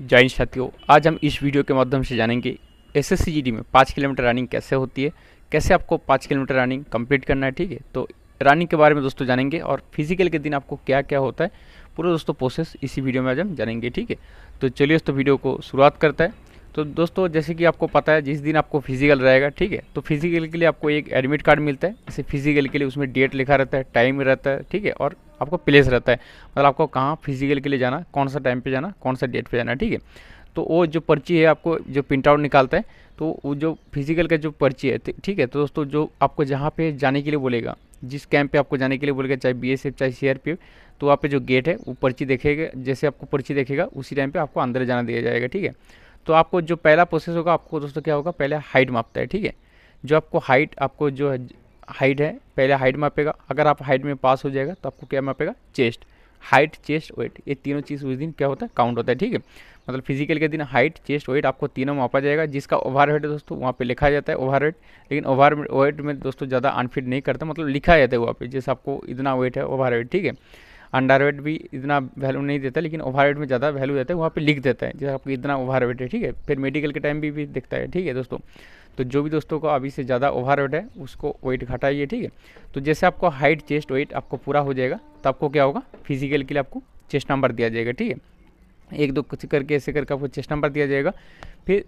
join साथियों आज हम इस वीडियो के माध्यम से जानेंगे एस एस में पाँच किलोमीटर रनिंग कैसे होती है कैसे आपको पाँच किलोमीटर रनिंग कंप्लीट करना है ठीक है तो रनिंग के बारे में दोस्तों जानेंगे और फिजिकल के दिन आपको क्या क्या होता है पूरा दोस्तों प्रोसेस इसी वीडियो में आज हम जानेंगे ठीक है तो चलिए दोस्तों वीडियो को शुरुआत करता है तो दोस्तों जैसे कि आपको पता है जिस दिन आपको फिजिकल रहेगा ठीक है तो फिजिकल के लिए आपको एक एडमिट कार्ड मिलता है जैसे फिजिकल के लिए उसमें डेट लिखा रहता है टाइम रहता है ठीक है और आपको प्लेस रहता है मतलब आपको कहाँ फिजिकल के लिए जाना कौन सा टाइम पर जाना कौन सा डेट पर जाना ठीक है तो वो जो पर्ची है आपको जो प्रिंट आउट निकालता है तो वो जो फिजिकल का जो पर्ची है ठीक है तो दोस्तों जो आपको जहाँ पे जाने के लिए बोलेगा जिस कैंप पे आपको जाने के लिए बोलेगा चाहे बी चाहे सी तो वहाँ पे जो गेट है वो पर्ची देखेगा जैसे आपको पर्ची देखेगा उसी टाइम पर आपको अंदर जाना दिया जाएगा ठीक है तो आपको जो पहला प्रोसेस होगा आपको दोस्तों क्या होगा पहले हाइट मापता है ठीक है जो आपको हाइट आपको जो हाइट है पहले हाइट मापेगा अगर आप हाइट में पास हो जाएगा तो आपको क्या मापेगा चेस्ट हाइट चेस्ट वेट ये तीनों चीज़ उस दिन क्या होता है काउंट होता है ठीक है मतलब फिजिकल के दिन हाइट चेस्ट वेट आपको तीनों मापा जाएगा जिसका ओवर है दोस्तों वहाँ पे लिखा जाता है ओवर वेट लेकिन ओवर वेट में दोस्तों ज़्यादा अनफिट नहीं करता मतलब लिखा जाता है वहाँ पे जैसे आपको इतना वेट है ओवर वेट ठीक है अंडरवेट भी इतना वैल्यू नहीं देता लेकिन ओवरवेट में ज़्यादा वैल्यू देता है वहाँ पे लिख देता है जैसे आपको इतना ओवरवेट है ठीक है फिर मेडिकल के टाइम भी भी दिखता है ठीक है दोस्तों तो जो भी दोस्तों को अभी से ज़्यादा ओवरवेट है उसको वेट घटाइए ठीक है तो जैसे आपको हाइट चेस्ट वेट आपको पूरा हो जाएगा तो आपको क्या होगा फिजिकल के लिए आपको चेस्ट नंबर दिया जाएगा ठीक है एक दो कुछ करके ऐसे करके आपको चेस्ट नंबर दिया जाएगा फिर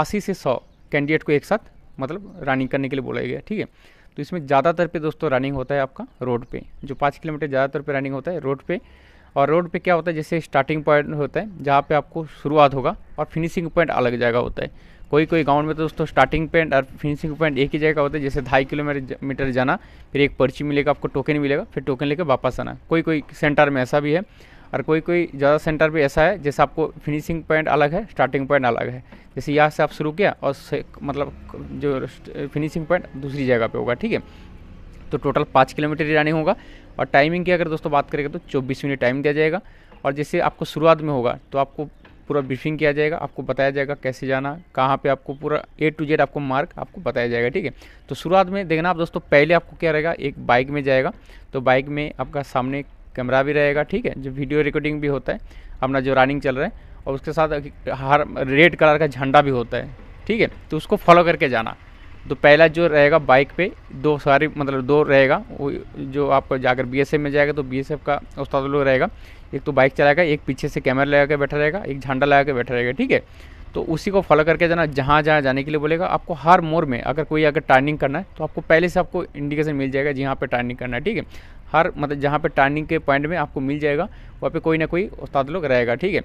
अस्सी से सौ कैंडिडेट को एक साथ मतलब रनिंग करने के लिए बोला गया ठीक है तो इसमें ज़्यादातर पे दोस्तों रनिंग होता है आपका रोड पे जो पाँच किलोमीटर ज़्यादातर पे रनिंग होता है रोड पे और रोड पे क्या होता है जैसे स्टार्टिंग पॉइंट होता है जहाँ पे आपको शुरुआत होगा और फिनिशिंग पॉइंट अलग जगह होता है कोई कोई गाउंड में तो दोस्तों स्टार्टिंग पॉइंट और फिनिशिंग पॉइंट एक ही जगह होता है जैसे ढाई किलोमीटर जाना फिर एक पर्ची मिलेगा आपको टोकन मिलेगा फिर टोकन लेकर वापस आना कोई कोई सेंटर में ऐसा भी है और कोई कोई ज़्यादा सेंटर भी ऐसा है जैसे आपको फिनिशिंग पॉइंट अलग है स्टार्टिंग पॉइंट अलग है जैसे यहाँ से आप शुरू किया और मतलब जो फिनिशिंग पॉइंट दूसरी जगह पे होगा ठीक है तो टोटल पाँच किलोमीटर ही रनिंग होगा और टाइमिंग की अगर दोस्तों बात करेंगे तो चौबीस मिनट टाइम दिया जाएगा और जैसे आपको शुरुआत में होगा तो आपको पूरा ब्रीफिंग किया जाएगा आपको बताया जाएगा कैसे जाना कहाँ पे आपको पूरा ए टू जेड आपको मार्क आपको बताया जाएगा ठीक है तो शुरुआत में देखना आप दोस्तों पहले आपको क्या रहेगा एक बाइक में जाएगा तो बाइक में आपका सामने कैमरा भी रहेगा ठीक है जो वीडियो रिकॉर्डिंग भी होता है अपना जो रनिंग चल रहा है और उसके साथ हर रेड कलर का झंडा भी होता है ठीक है तो उसको फॉलो करके जाना तो पहला जो रहेगा बाइक पे दो सारी मतलब दो रहेगा वो जो आप जाकर बीएसएफ में जाएगा तो बीएसएफ का उस्ताद लोग रहेगा एक तो बाइक चलाएगा एक पीछे से कैमरा लगा के बैठा रहेगा एक झंडा लगा के बैठा रहेगा ठीक है तो उसी को फॉलो करके जाना जहाँ जहाँ जाने के लिए बोलेगा आपको हर मोड़ में अगर कोई अगर टर्निंग करना है तो आपको पहले से आपको इंडिकेशन मिल जाएगा जी यहाँ पर टर्निंग करना है ठीक है हर मतलब जहाँ पे टर्निंग के पॉइंट में आपको मिल जाएगा वहाँ पे कोई ना कोई उस्ताद लोग रहेगा ठीक है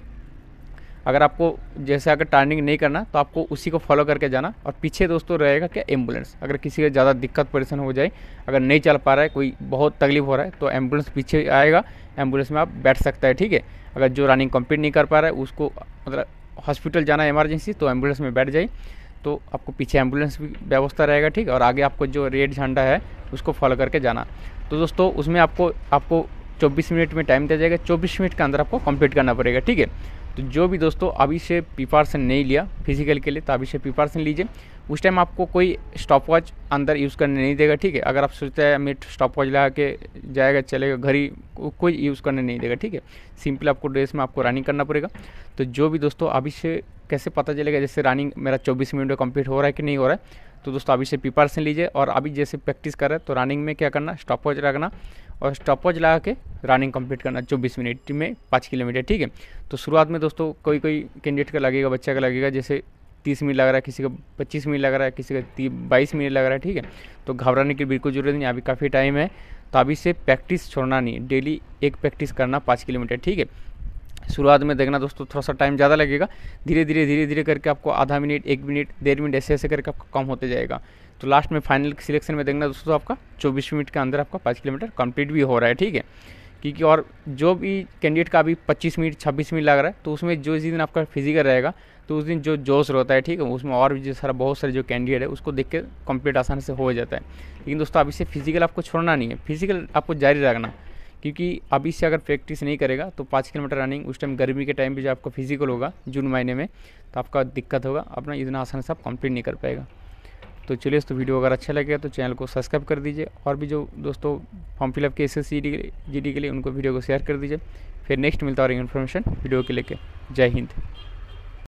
अगर आपको जैसे अगर टर्निंग नहीं करना तो आपको उसी को फॉलो करके जाना और पीछे दोस्तों रहेगा क्या एम्बुलेंस अगर किसी का ज़्यादा दिक्कत परेशान हो जाए अगर नहीं चल पा रहा है कोई बहुत तकलीफ हो रहा है तो एम्बुलेंस पीछे आएगा एम्बुलेंस में आप बैठ सकता है ठीक है अगर जो रनिंग कंप्लीट नहीं कर पा रहा है उसको मतलब हॉस्पिटल जाना है इमरजेंसी तो एम्बुलेंस में बैठ जाए तो आपको पीछे एम्बुलेंस भी व्यवस्था रहेगा ठीक और आगे आपको जो रेड झंडा है उसको फॉलो करके जाना तो दोस्तों उसमें आपको आपको 24 मिनट में टाइम दिया जाएगा 24 मिनट के अंदर आपको कंप्लीट करना पड़ेगा ठीक है तो जो भी दोस्तों अभी से प्रिपारेशन नहीं लिया फिजिकल के लिए तो अभी से प्रिपारेशन लीजिए उस टाइम आपको कोई स्टॉप वॉच अंदर यूज़ करने नहीं देगा ठीक है अगर आप सोचते हैं मिनट स्टॉप वॉच लगा के जाएगा चलेगा घर ही को, कोई यूज़ करने नहीं देगा ठीक है सिंपल आपको ड्रेस में आपको रनिंग करना पड़ेगा तो जो भी दोस्तों अभी से कैसे पता चलेगा जैसे रनिंग मेरा चौबीस मिनट में कम्प्लीट हो रहा है कि नहीं हो रहा है तो दोस्तों अभी से प्रिपरेशन लीजिए और अभी जैसे प्रैक्टिस करें तो रनिंग में क्या करना वॉच रखना और वॉच लगा के रनिंग कंप्लीट करना चौबीस मिनट में पाँच किलोमीटर ठीक है तो शुरुआत में दोस्तों कोई कोई कैंडिडेट का लगेगा बच्चा का लगेगा जैसे तीस मिनट लग रहा है किसी का पच्चीस मिनट लग रहा है किसी का बाईस मिनट लग रहा है ठीक है तो घबराने की बिल्कुल जरूरत नहीं अभी काफ़ी टाइम है तो अभी से प्रैक्टिस छोड़ना नहीं डेली एक प्रैक्टिस करना पाँच किलोमीटर ठीक है शुरुआत में देखना दोस्तों थोड़ा सा टाइम ज़्यादा लगेगा धीरे धीरे धीरे धीरे करके आपको आधा मिनट एक मिनट डेढ़ मिनट ऐसे ऐसे करके आपका कम होते जाएगा तो लास्ट में फाइनल सिलेक्शन में देखना दोस्तों आपका चौबीस मिनट के अंदर आपका पाँच किलोमीटर कंप्लीट भी हो रहा है ठीक है क्योंकि और जो भी कैंडिडेट का अभी 25 मिनट 26 मिनट लग रहा है तो उसमें जो इस दिन आपका फिजिकल रहेगा तो उस दिन जो जोश रहता है ठीक है उसमें और भी जो सारा बहुत सारे जो कैंडिडेट है उसको देख के कंप्लीट आसानी से हो जाता है लेकिन दोस्तों अभी से फिजिकल आपको छोड़ना नहीं है फिजिकल आपको जारी रखना क्योंकि अभी से अगर प्रैक्टिस नहीं करेगा तो पाँच किलोमीटर रनिंग उस टाइम गर्मी के टाइम भी जो आपका फिजिकल होगा जून महीने में तो आपका दिक्कत होगा अपना इतना आसान से आप कंप्लीट नहीं कर पाएगा तो चलिए दोस्तों वीडियो अगर अच्छा लगेगा तो चैनल को सब्सक्राइब कर दीजिए और भी जो दोस्तों फॉर्म फिलअप के एस एस के लिए उनको वीडियो को शेयर कर दीजिए फिर नेक्स्ट मिलता और इन्फॉर्मेशन वीडियो के लेके जय हिंद